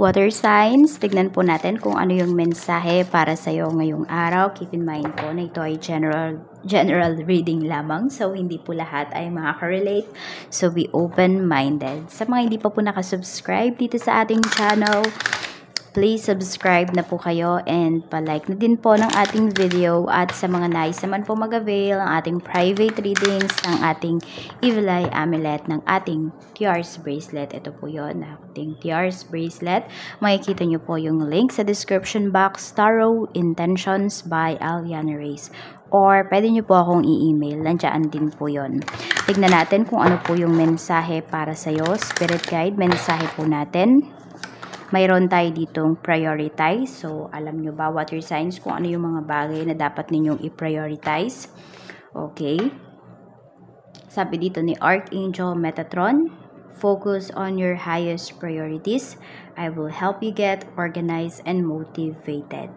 water signs. Tignan po natin kung ano yung mensahe para sa iyo ngayong araw. Keep in mind po na ito ay general general reading lamang. So, hindi po lahat ay makaka-relate. So, be open-minded. Sa mga hindi pa po nakasubscribe dito sa ating channel, please subscribe na po kayo and palike na din po ng ating video at sa mga nais naman po mag-avail ang ating private readings ng ating Evil Eye Amulet ng ating TR's Bracelet. Ito po yon na ating TR's Bracelet. Makikita nyo po yung link sa description box Tarot Intentions by Aliana Reyes or pwede nyo po akong i-email. Nandiyan din po yon. Tignan natin kung ano po yung mensahe para sa'yo. Spirit Guide, mensahe po natin mayroon tayo ditong prioritize. So, alam nyo ba water signs kung ano yung mga bagay na dapat ninyong i-prioritize. Okay. Sabi dito ni Archangel Metatron, focus on your highest priorities. I will help you get organized and motivated.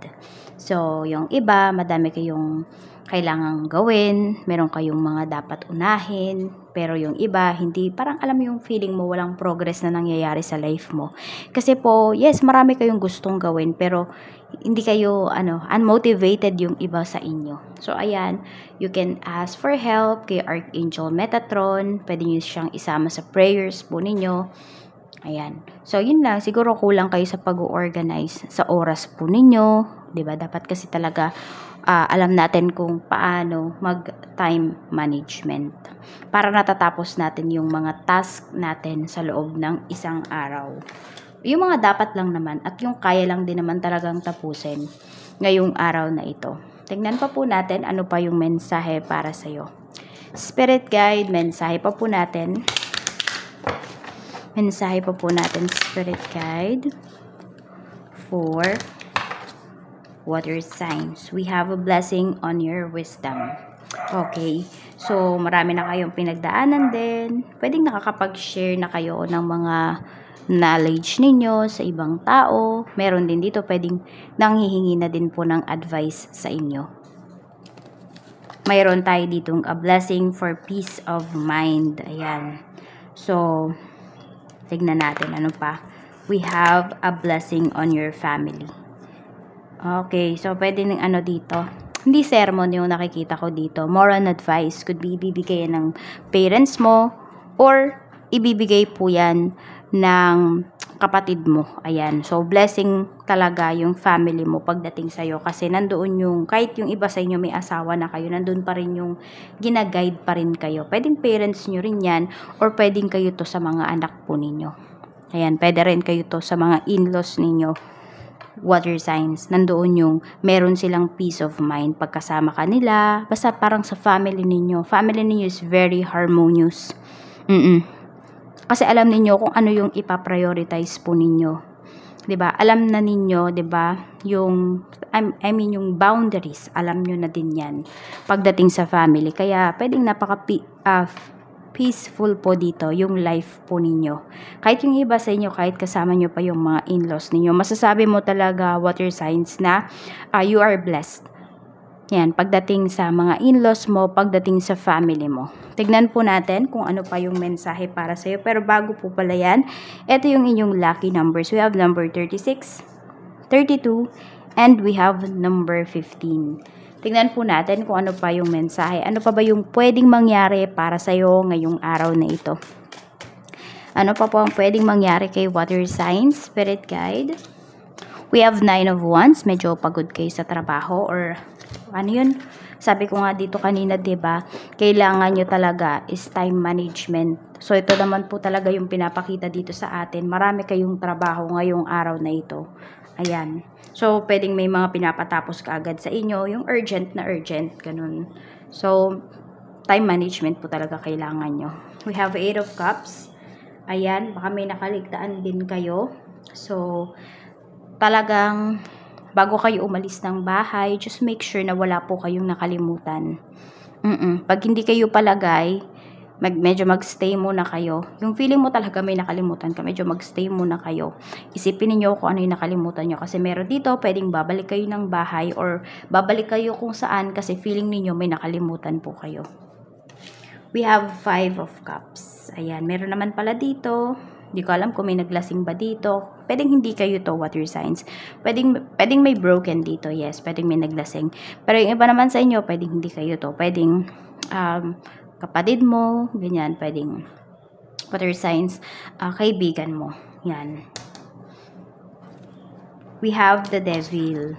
So, yung iba, madami kayong kailangang gawin, meron kayong mga dapat unahin, pero yung iba, hindi, parang alam yung feeling mo, walang progress na nangyayari sa life mo. Kasi po, yes, marami kayong gustong gawin, pero hindi kayo, ano, unmotivated yung iba sa inyo. So, ayan, you can ask for help kay Archangel Metatron, pwede nyo siyang isama sa prayers po ninyo. Ayan. So, yun lang. Siguro kulang kayo sa pag-organize sa oras po ninyo, 'di ba? Dapat kasi talaga uh, alam natin kung paano mag-time management para natatapos natin yung mga task natin sa loob ng isang araw. Yung mga dapat lang naman at yung kaya lang din naman talagang tapusin ngayong araw na ito. Tingnan pa po natin ano pa yung mensahe para sa iyo. Spirit guide, mensahe pa po natin. Mensahe pa po natin, Spirit guide. For water signs. We have a blessing on your wisdom. Okay. So, marami na kayong pinagdaanan din. Pwedeng nakakapag-share na kayo ng mga knowledge ninyo sa ibang tao. Meron din dito pwedeng nanghihingi na din po ng advice sa inyo. Mayroon tayo ditong a blessing for peace of mind. Ayan. So, tignan natin ano pa. We have a blessing on your family. Okay, so pwede ng ano dito. Hindi sermon yung nakikita ko dito. More on advice. Could be ibibigay ng parents mo or ibibigay po yan ng kapatid mo. Ayan. So, blessing talaga yung family mo pagdating sa'yo. Kasi nandoon yung, kahit yung iba sa inyo may asawa na kayo, nandoon pa rin yung ginaguide pa rin kayo. Pwedeng parents nyo rin yan or pwedeng kayo to sa mga anak po ninyo. Ayan. Pwede rin kayo to sa mga in-laws ninyo water signs, nandoon yung meron silang peace of mind pagkasama ka nila. Basta parang sa family ninyo. Family ninyo is very harmonious. Mm-mm. Kasi alam niyo kung ano yung ipaprioritize po ninyo. 'di ba? Alam na ninyo, 'di ba, yung I mean yung boundaries, alam niyo na din 'yan pagdating sa family. Kaya pwedeng napaka uh, peaceful po dito yung life po ninyo. Kahit yung iba sa inyo, kahit kasama nyo pa yung mga in-laws ninyo, masasabi mo talaga water signs na uh, you are blessed. Yan, pagdating sa mga in-laws mo, pagdating sa family mo. Tignan po natin kung ano pa yung mensahe para sa iyo. Pero bago po pala yan, ito yung inyong lucky numbers. We have number 36, 32, and we have number 15. Tingnan po natin kung ano pa yung mensahe. Ano pa ba yung pwedeng mangyari para sa'yo ngayong araw na ito. Ano pa po ang pwedeng mangyari kay water sign, spirit guide? We have nine of wands. Medyo pagod kayo sa trabaho or ano yun? Sabi ko nga dito kanina, 'di ba? Kailangan nyo talaga is time management. So ito naman po talaga yung pinapakita dito sa atin. Marami kayong trabaho ngayong araw na ito. Ayan. So, pwedeng may mga pinapatapos ka agad sa inyo. Yung urgent na urgent, ganun. So, time management po talaga kailangan nyo. We have 8 of cups. Ayan, baka may nakaligtaan din kayo. So, talagang bago kayo umalis ng bahay, just make sure na wala po kayong nakalimutan. Mm -mm. Pag hindi kayo palagay, mag, medyo magstay muna kayo. Yung feeling mo talaga may nakalimutan ka, medyo magstay muna kayo. Isipin niyo kung ano yung nakalimutan niyo kasi meron dito pwedeng babalik kayo ng bahay or babalik kayo kung saan kasi feeling niyo may nakalimutan po kayo. We have five of cups. Ayan, meron naman pala dito. Hindi ko alam kung may naglasing ba dito. Pwedeng hindi kayo to water signs. Pwedeng, pwedeng may broken dito, yes. Pwedeng may naglasing. Pero yung iba naman sa inyo, pwedeng hindi kayo to. Pwedeng um, kapatid mo, ganyan, pwedeng water signs, uh, kaibigan mo. Yan. We have the devil.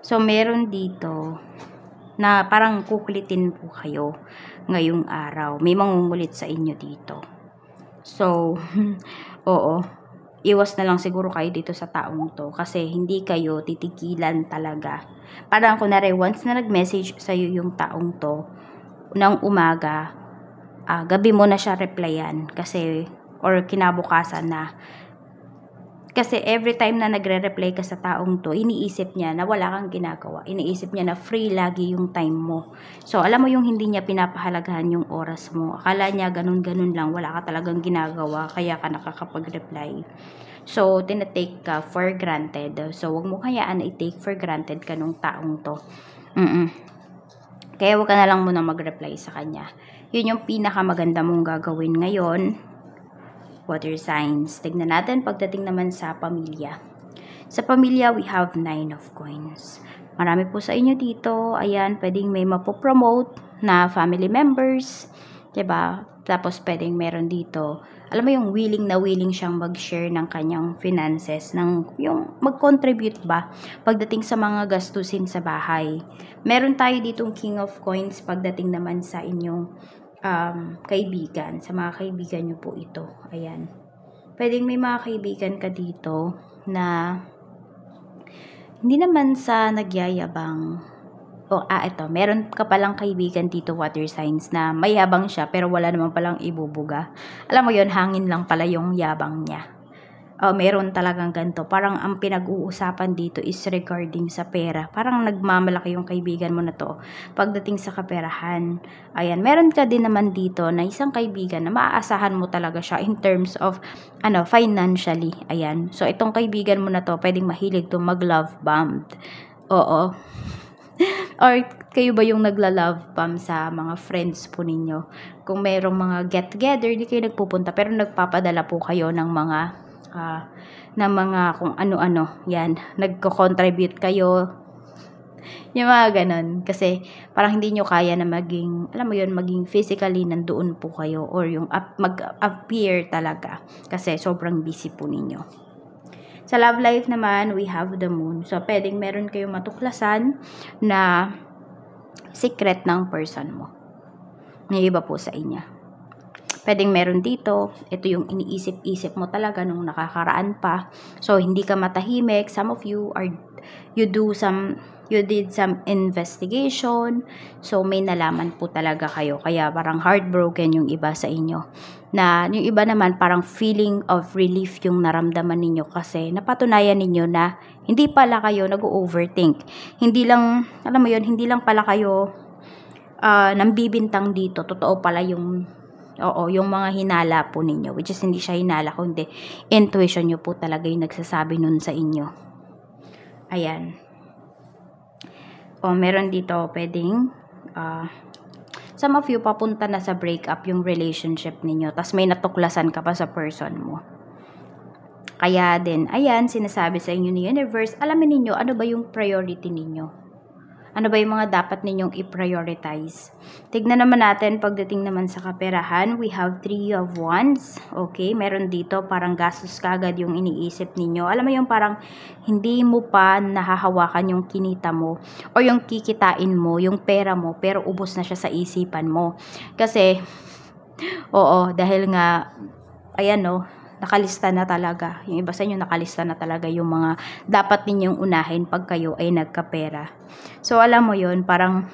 So, meron dito na parang kukulitin po kayo ngayong araw. May mangungulit sa inyo dito. So, oo. Iwas na lang siguro kayo dito sa taong to kasi hindi kayo titigilan talaga. Parang kunwari, once na nag-message sa'yo yung taong to, ng umaga, uh, gabi mo na siya replyan kasi or kinabukasan na. Kasi every time na nagre-reply ka sa taong to, iniisip niya na wala kang ginagawa. Iniisip niya na free lagi yung time mo. So, alam mo yung hindi niya pinapahalagahan yung oras mo. Akala niya ganun-ganun lang, wala ka talagang ginagawa, kaya ka nakakapag-reply. So, tinatake ka for granted. So, wag mo kayaan na i-take for granted ka nung taong to. Mm-mm. Kaya huwag ka na lang muna mag-reply sa kanya. Yun yung pinakamaganda mong gagawin ngayon. Water signs. Tignan natin pagdating naman sa pamilya. Sa pamilya, we have 9 of coins. Marami po sa inyo dito. Ayan, pwedeng may mapopromote na family members. ba? Diba? Tapos pwedeng meron dito alam mo yung willing na willing siyang mag-share ng kanyang finances, ng yung mag-contribute ba pagdating sa mga gastusin sa bahay. Meron tayo ditong King of Coins pagdating naman sa inyong um, kaibigan, sa mga kaibigan nyo po ito. Ayan. Pwedeng may mga kaibigan ka dito na hindi naman sa nagyayabang oh, ah, ito, meron ka palang kaibigan dito water signs na may yabang siya pero wala naman palang ibubuga. Alam mo yon hangin lang pala yung yabang niya. Oh, meron talagang ganito. Parang ang pinag-uusapan dito is regarding sa pera. Parang nagmamalaki yung kaibigan mo na to pagdating sa kaperahan. Ayan, meron ka din naman dito na isang kaibigan na maaasahan mo talaga siya in terms of ano, financially. Ayan. So itong kaibigan mo na to, pwedeng mahilig to mag-love bombed. Oo. Or kayo ba yung nagla-love pam sa mga friends po ninyo? Kung merong mga get-together, hindi kayo nagpupunta pero nagpapadala po kayo ng mga uh, ng mga kung ano-ano. Yan, nagko-contribute kayo. Yung mga ganun. Kasi parang hindi nyo kaya na maging, alam mo yun, maging physically nandoon po kayo or yung up, mag-appear talaga. Kasi sobrang busy po ninyo. Sa love life naman, we have the moon. So, pwedeng meron kayong matuklasan na secret ng person mo. May iba po sa inya. Pwedeng meron dito, ito yung iniisip-isip mo talaga nung nakakaraan pa. So, hindi ka matahimik. Some of you are, you do some you did some investigation. So, may nalaman po talaga kayo. Kaya parang heartbroken yung iba sa inyo. Na yung iba naman parang feeling of relief yung naramdaman ninyo kasi napatunayan ninyo na hindi pala kayo nag-overthink. Hindi lang, alam mo yun, hindi lang pala kayo uh, nambibintang dito. Totoo pala yung Oo, yung mga hinala po ninyo, which is hindi siya hinala, kundi intuition nyo po talaga yung nagsasabi nun sa inyo. Ayan o meron dito pwedeng uh, some of you papunta na sa breakup yung relationship ninyo tas may natuklasan ka pa sa person mo kaya din ayan sinasabi sa inyo ni universe alamin ninyo ano ba yung priority ninyo ano ba yung mga dapat ninyong i-prioritize? Tignan naman natin pagdating naman sa kaperahan. We have three of wands. Okay, meron dito parang gastos kagad yung iniisip ninyo. Alam mo yung parang hindi mo pa nahahawakan yung kinita mo o yung kikitain mo, yung pera mo, pero ubos na siya sa isipan mo. Kasi, oo, dahil nga, ayan no, nakalista na talaga. Yung iba sa inyo nakalista na talaga yung mga dapat ninyong unahin pag kayo ay nagkapera. So alam mo yon parang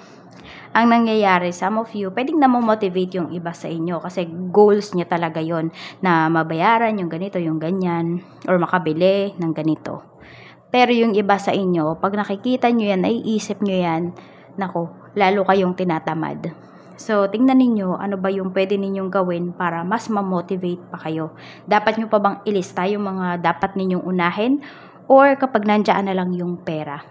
ang nangyayari, some of you, pwedeng na motivate yung iba sa inyo kasi goals niya talaga yon na mabayaran yung ganito, yung ganyan, or makabili ng ganito. Pero yung iba sa inyo, pag nakikita nyo yan, naiisip nyo yan, nako, lalo kayong tinatamad So, tingnan ninyo ano ba yung pwede ninyong gawin para mas ma-motivate pa kayo. Dapat nyo pa bang ilista yung mga dapat ninyong unahin? Or kapag nandyan na lang yung pera?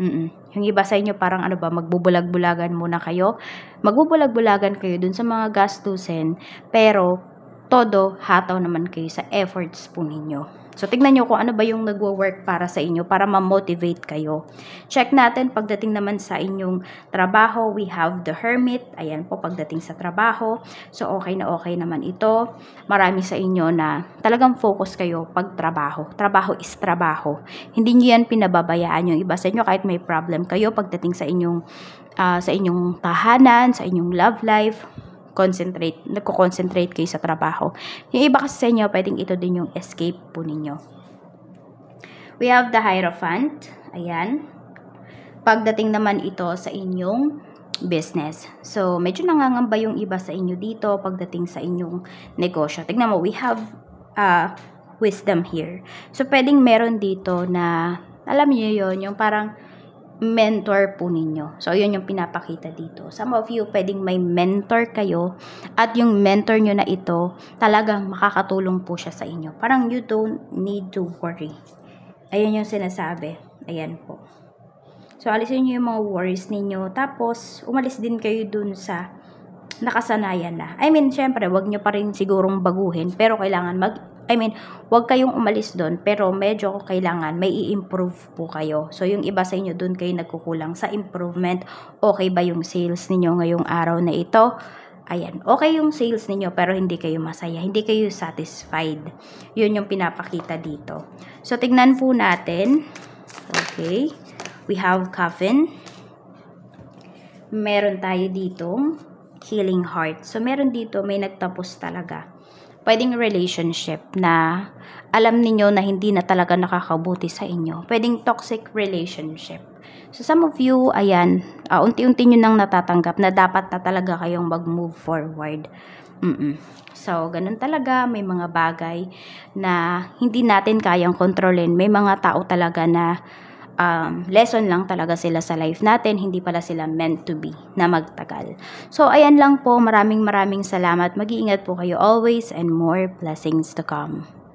Mm-mm. Yung iba sa inyo parang ano ba, magbubulag-bulagan muna kayo. Magbubulag-bulagan kayo dun sa mga gastusin, pero todo hataw naman kayo sa efforts po ninyo. So, tignan nyo kung ano ba yung nagwo-work para sa inyo, para ma-motivate kayo. Check natin pagdating naman sa inyong trabaho, we have the hermit. Ayan po, pagdating sa trabaho. So, okay na okay naman ito. Marami sa inyo na talagang focus kayo pag trabaho. Trabaho is trabaho. Hindi nyo yan pinababayaan yung iba sa inyo kahit may problem kayo pagdating sa inyong uh, sa inyong tahanan, sa inyong love life concentrate, nagko-concentrate kayo sa trabaho. Yung iba kasi sa inyo, pwedeng ito din yung escape po ninyo. We have the Hierophant. Ayan. Pagdating naman ito sa inyong business. So, medyo nangangamba yung iba sa inyo dito pagdating sa inyong negosyo. Tignan mo, we have uh, wisdom here. So, pwedeng meron dito na, alam niyo yon yung parang mentor po ninyo. So, yun yung pinapakita dito. Some of you, pwedeng may mentor kayo at yung mentor nyo na ito, talagang makakatulong po siya sa inyo. Parang you don't need to worry. Ayan yung sinasabi. Ayan po. So, alisin nyo yung mga worries ninyo. Tapos, umalis din kayo dun sa nakasanayan na. I mean, syempre, wag nyo pa rin sigurong baguhin, pero kailangan mag I mean, wag kayong umalis doon, pero medyo kailangan may i-improve po kayo. So, yung iba sa inyo doon kayo nagkukulang sa improvement. Okay ba yung sales ninyo ngayong araw na ito? Ayan, okay yung sales ninyo pero hindi kayo masaya, hindi kayo satisfied. Yun yung pinapakita dito. So, tignan po natin. Okay, we have coffin. Meron tayo ditong healing heart. So, meron dito, may nagtapos talaga pwedeng relationship na alam niyo na hindi na talaga nakakabuti sa inyo. Pwedeng toxic relationship. So some of you, ayan, uh, unti-unti nyo nang natatanggap na dapat na talaga kayong mag-move forward. Mm-mm. So, ganun talaga. May mga bagay na hindi natin kayang kontrolin. May mga tao talaga na um, lesson lang talaga sila sa life natin, hindi pala sila meant to be na magtagal. So, ayan lang po. Maraming maraming salamat. Mag-iingat po kayo always and more blessings to come.